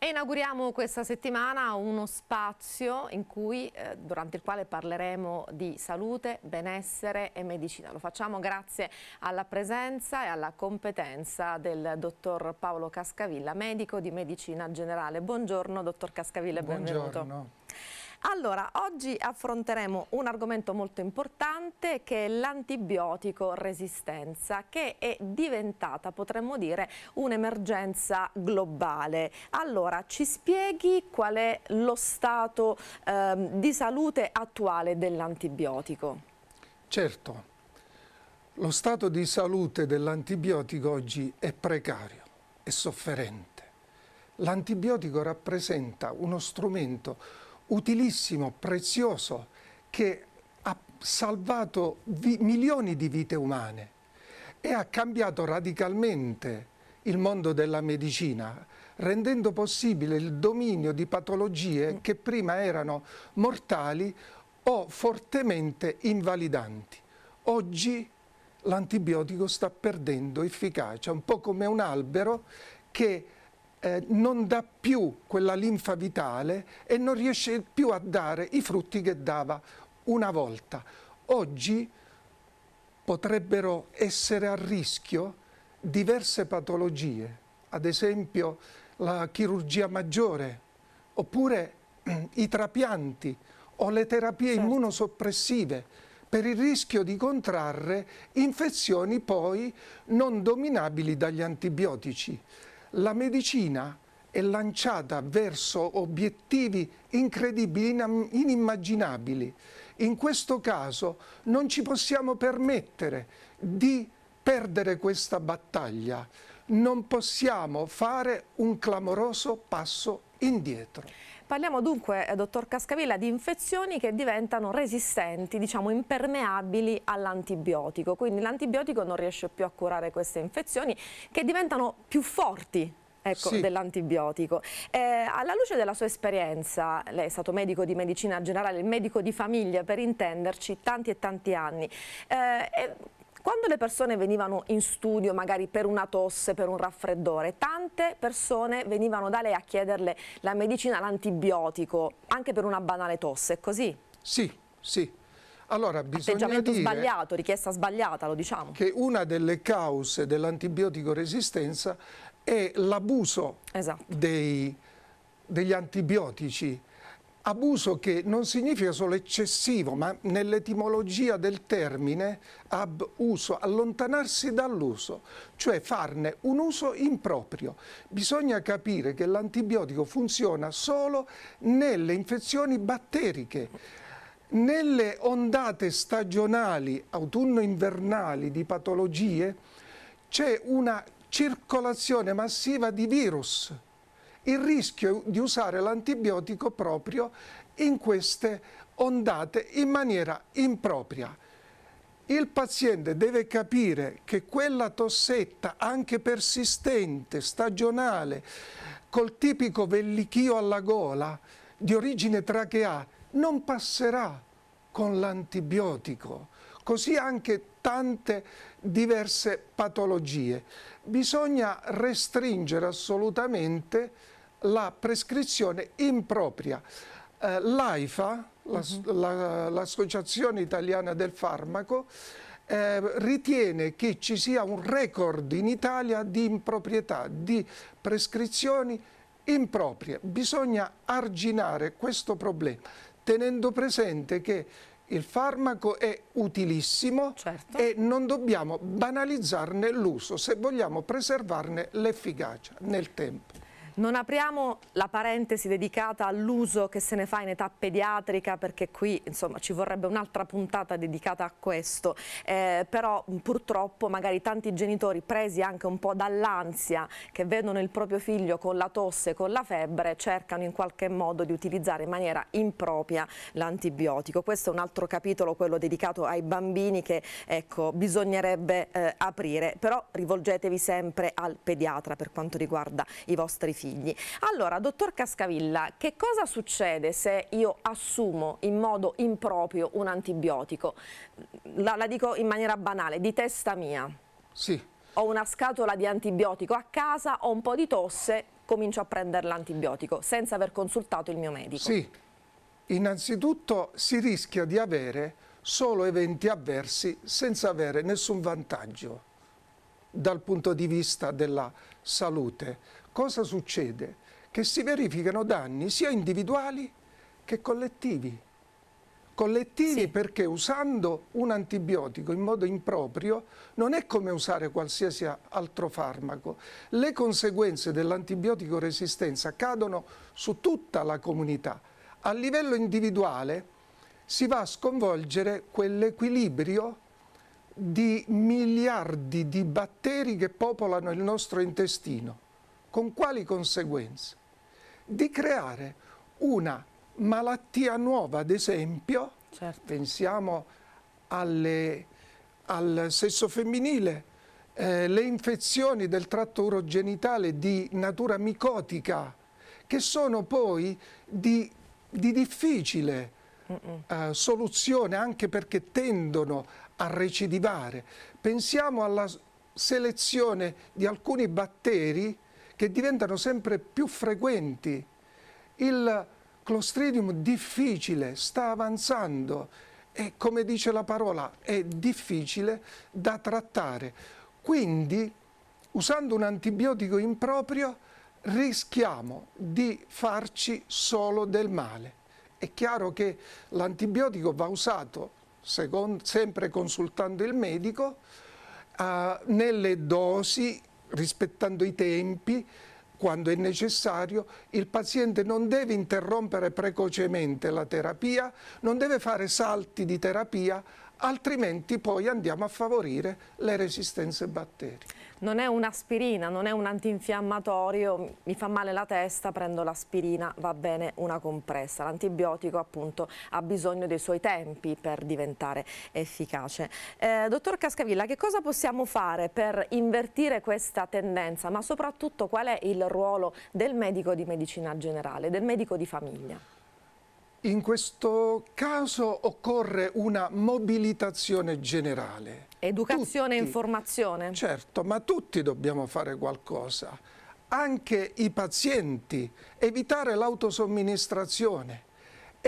E inauguriamo questa settimana uno spazio cui, eh, durante il quale parleremo di salute, benessere e medicina. Lo facciamo grazie alla presenza e alla competenza del dottor Paolo Cascavilla, medico di medicina generale. Buongiorno dottor Cascavilla benvenuto. Buongiorno. Allora, oggi affronteremo un argomento molto importante che è l'antibiotico resistenza, che è diventata, potremmo dire, un'emergenza globale. Allora, ci spieghi qual è lo stato eh, di salute attuale dell'antibiotico? Certo. Lo stato di salute dell'antibiotico oggi è precario, è sofferente. L'antibiotico rappresenta uno strumento utilissimo, prezioso, che ha salvato milioni di vite umane e ha cambiato radicalmente il mondo della medicina, rendendo possibile il dominio di patologie mm. che prima erano mortali o fortemente invalidanti. Oggi l'antibiotico sta perdendo efficacia, un po' come un albero che eh, non dà più quella linfa vitale e non riesce più a dare i frutti che dava una volta. Oggi potrebbero essere a rischio diverse patologie, ad esempio la chirurgia maggiore, oppure i trapianti o le terapie certo. immunosoppressive per il rischio di contrarre infezioni poi non dominabili dagli antibiotici la medicina è lanciata verso obiettivi incredibili, inimmaginabili. In questo caso non ci possiamo permettere di perdere questa battaglia, non possiamo fare un clamoroso passo indietro. Parliamo dunque, eh, dottor Cascavilla, di infezioni che diventano resistenti, diciamo impermeabili all'antibiotico, quindi l'antibiotico non riesce più a curare queste infezioni che diventano più forti Ecco, sì. dell'antibiotico. Eh, alla luce della sua esperienza, lei è stato medico di medicina generale, il medico di famiglia per intenderci, tanti e tanti anni, eh, quando le persone venivano in studio magari per una tosse, per un raffreddore, tante persone venivano da lei a chiederle la medicina, l'antibiotico, anche per una banale tosse, è così? Sì, sì. Allora, Atteggiamento sbagliato, richiesta sbagliata, lo diciamo. Che una delle cause dell'antibiotico resistenza è l'abuso esatto. degli antibiotici Abuso che non significa solo eccessivo, ma nell'etimologia del termine abuso, allontanarsi dall'uso, cioè farne un uso improprio. Bisogna capire che l'antibiotico funziona solo nelle infezioni batteriche. Nelle ondate stagionali, autunno-invernali di patologie, c'è una circolazione massiva di virus il rischio di usare l'antibiotico proprio in queste ondate in maniera impropria. Il paziente deve capire che quella tossetta, anche persistente, stagionale, col tipico vellichio alla gola, di origine trachea, non passerà con l'antibiotico. Così anche tante diverse patologie. Bisogna restringere assolutamente la prescrizione impropria. Eh, L'AIFA, mhm. l'Associazione Italiana del Farmaco, eh, ritiene che ci sia un record in Italia di improprietà, di prescrizioni improprie. Bisogna arginare questo problema tenendo presente che il farmaco è utilissimo certo. e non dobbiamo banalizzarne l'uso se vogliamo preservarne l'efficacia nel tempo. Non apriamo la parentesi dedicata all'uso che se ne fa in età pediatrica perché qui insomma, ci vorrebbe un'altra puntata dedicata a questo, eh, però purtroppo magari tanti genitori presi anche un po' dall'ansia che vedono il proprio figlio con la tosse, con la febbre, cercano in qualche modo di utilizzare in maniera impropria l'antibiotico. Questo è un altro capitolo, quello dedicato ai bambini che ecco, bisognerebbe eh, aprire, però rivolgetevi sempre al pediatra per quanto riguarda i vostri figli figli. Allora, dottor Cascavilla, che cosa succede se io assumo in modo improprio un antibiotico? La, la dico in maniera banale, di testa mia. Sì. Ho una scatola di antibiotico a casa, ho un po' di tosse, comincio a prendere l'antibiotico senza aver consultato il mio medico. Sì. Innanzitutto si rischia di avere solo eventi avversi senza avere nessun vantaggio dal punto di vista della salute cosa succede? Che si verificano danni sia individuali che collettivi. Collettivi sì. perché usando un antibiotico in modo improprio non è come usare qualsiasi altro farmaco. Le conseguenze dell'antibiotico resistenza cadono su tutta la comunità. A livello individuale si va a sconvolgere quell'equilibrio di miliardi di batteri che popolano il nostro intestino con quali conseguenze? Di creare una malattia nuova, ad esempio, certo. pensiamo alle, al sesso femminile, eh, le infezioni del tratto urogenitale di natura micotica, che sono poi di, di difficile mm soluzione anche perché tendono a recidivare. Pensiamo alla selezione di alcuni batteri che diventano sempre più frequenti. Il clostridium difficile sta avanzando e come dice la parola è difficile da trattare. Quindi usando un antibiotico improprio rischiamo di farci solo del male. È chiaro che l'antibiotico va usato, secondo, sempre consultando il medico, uh, nelle dosi rispettando i tempi, quando è necessario, il paziente non deve interrompere precocemente la terapia, non deve fare salti di terapia, altrimenti poi andiamo a favorire le resistenze batteriche non è un'aspirina, non è un antinfiammatorio, mi fa male la testa, prendo l'aspirina, va bene una compressa. L'antibiotico appunto ha bisogno dei suoi tempi per diventare efficace. Eh, dottor Cascavilla, che cosa possiamo fare per invertire questa tendenza, ma soprattutto qual è il ruolo del medico di medicina generale, del medico di famiglia? In questo caso occorre una mobilitazione generale. Educazione tutti, e informazione. Certo, ma tutti dobbiamo fare qualcosa. Anche i pazienti, evitare l'autosomministrazione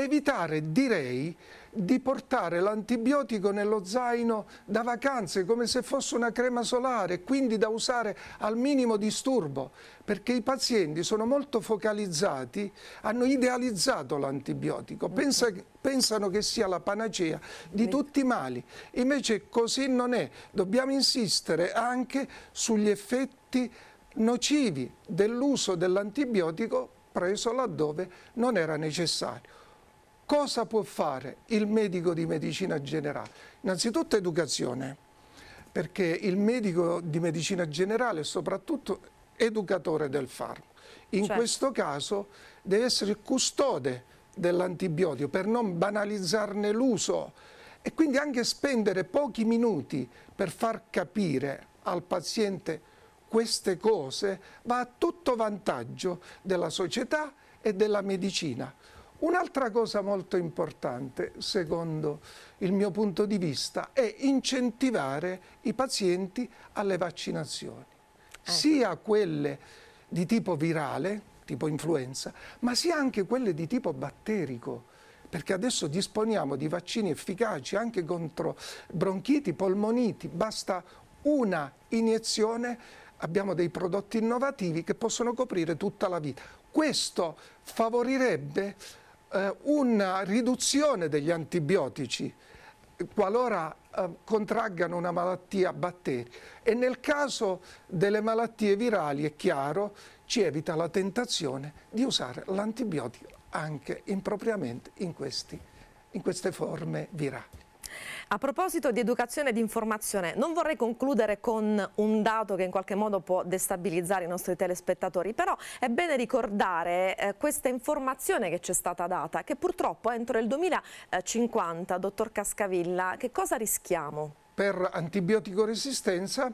evitare, direi, di portare l'antibiotico nello zaino da vacanze come se fosse una crema solare, quindi da usare al minimo disturbo, perché i pazienti sono molto focalizzati, hanno idealizzato l'antibiotico, Pensa, pensano che sia la panacea di tutti i mali, invece così non è, dobbiamo insistere anche sugli effetti nocivi dell'uso dell'antibiotico preso laddove non era necessario. Cosa può fare il medico di medicina generale? Innanzitutto educazione, perché il medico di medicina generale è soprattutto educatore del farmaco. In cioè. questo caso deve essere il custode dell'antibiotico per non banalizzarne l'uso e quindi anche spendere pochi minuti per far capire al paziente queste cose va a tutto vantaggio della società e della medicina. Un'altra cosa molto importante, secondo il mio punto di vista, è incentivare i pazienti alle vaccinazioni, ecco. sia quelle di tipo virale, tipo influenza, ma sia anche quelle di tipo batterico, perché adesso disponiamo di vaccini efficaci anche contro bronchiti, polmoniti, basta una iniezione, abbiamo dei prodotti innovativi che possono coprire tutta la vita. Questo favorirebbe eh, una riduzione degli antibiotici qualora eh, contraggano una malattia batterica e nel caso delle malattie virali è chiaro ci evita la tentazione di usare l'antibiotico anche impropriamente in, questi, in queste forme virali. A proposito di educazione e di informazione, non vorrei concludere con un dato che in qualche modo può destabilizzare i nostri telespettatori, però è bene ricordare eh, questa informazione che ci è stata data, che purtroppo entro il 2050, dottor Cascavilla, che cosa rischiamo? Per antibiotico resistenza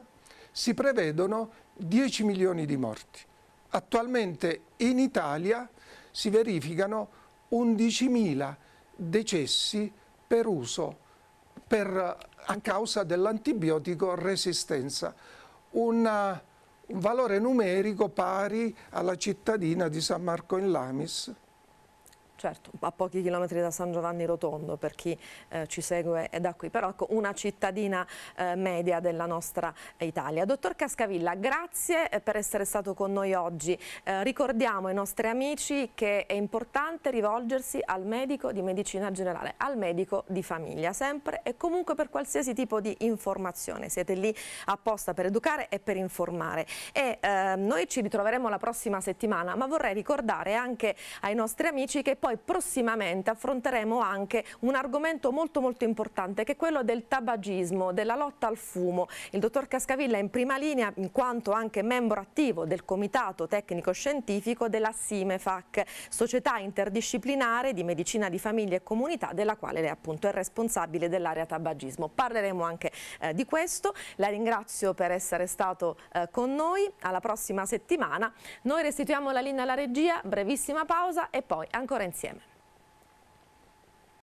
si prevedono 10 milioni di morti. Attualmente in Italia si verificano 11.000 decessi per uso per, a causa dell'antibiotico resistenza. Una, un valore numerico pari alla cittadina di San Marco in Lamis. Certo, a pochi chilometri da San Giovanni Rotondo per chi eh, ci segue da qui, però ecco, una cittadina eh, media della nostra Italia. Dottor Cascavilla, grazie eh, per essere stato con noi oggi. Eh, ricordiamo ai nostri amici che è importante rivolgersi al medico di medicina generale, al medico di famiglia, sempre e comunque per qualsiasi tipo di informazione. Siete lì apposta per educare e per informare. E, eh, noi ci ritroveremo la prossima settimana, ma vorrei ricordare anche ai nostri amici che poi poi prossimamente affronteremo anche un argomento molto molto importante che è quello del tabagismo, della lotta al fumo. Il dottor Cascavilla è in prima linea in quanto anche membro attivo del Comitato Tecnico Scientifico della SIMEFAC, società interdisciplinare di medicina di famiglia e comunità della quale lei appunto è responsabile dell'area tabagismo. Parleremo anche eh, di questo, la ringrazio per essere stato eh, con noi, alla prossima settimana. Noi restituiamo la linea alla regia, brevissima pausa e poi ancora insieme. Ernest